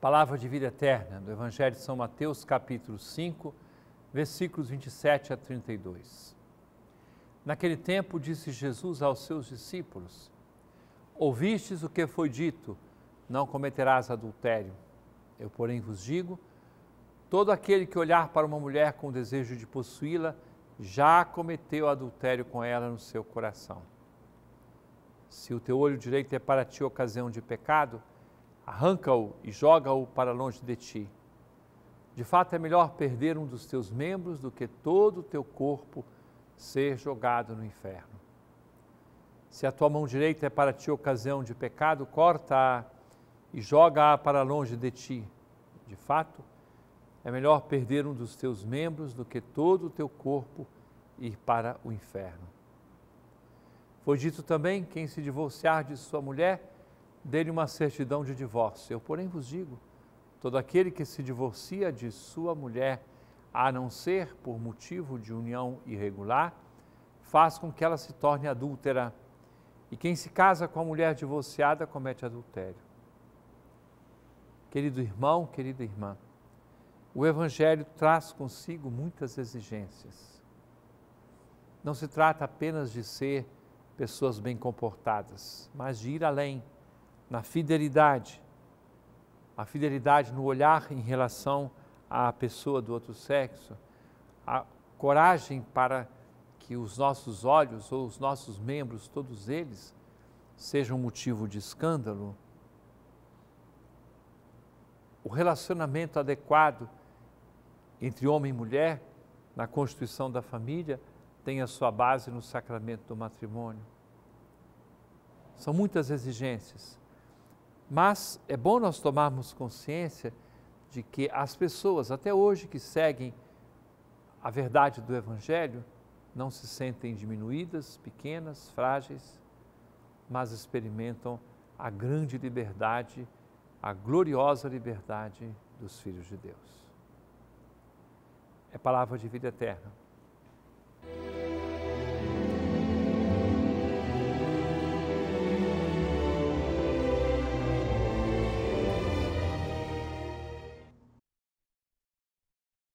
Palavra de vida eterna do Evangelho de São Mateus, capítulo 5, versículos 27 a 32. Naquele tempo disse Jesus aos seus discípulos: Ouvistes o que foi dito, não cometerás adultério. Eu, porém, vos digo: todo aquele que olhar para uma mulher com desejo de possuí-la, já cometeu adultério com ela no seu coração. Se o teu olho direito é para ti ocasião de pecado, arranca-o e joga-o para longe de ti. De fato, é melhor perder um dos teus membros do que todo o teu corpo ser jogado no inferno. Se a tua mão direita é para ti ocasião de pecado, corta-a e joga-a para longe de ti. De fato, é melhor perder um dos teus membros do que todo o teu corpo ir para o inferno. Foi dito também: quem se divorciar de sua mulher, dê-lhe uma certidão de divórcio. Eu, porém, vos digo: todo aquele que se divorcia de sua mulher, a não ser por motivo de união irregular, faz com que ela se torne adúltera. E quem se casa com a mulher divorciada comete adultério. Querido irmão, querida irmã, o Evangelho traz consigo muitas exigências. Não se trata apenas de ser pessoas bem comportadas, mas de ir além na fidelidade, a fidelidade no olhar em relação à pessoa do outro sexo, a coragem para que os nossos olhos ou os nossos membros, todos eles, sejam motivo de escândalo. O relacionamento adequado entre homem e mulher na constituição da família tem a sua base no sacramento do matrimônio. São muitas exigências mas é bom nós tomarmos consciência de que as pessoas, até hoje, que seguem a verdade do Evangelho, não se sentem diminuídas, pequenas, frágeis, mas experimentam a grande liberdade, a gloriosa liberdade dos filhos de Deus. É palavra de vida eterna.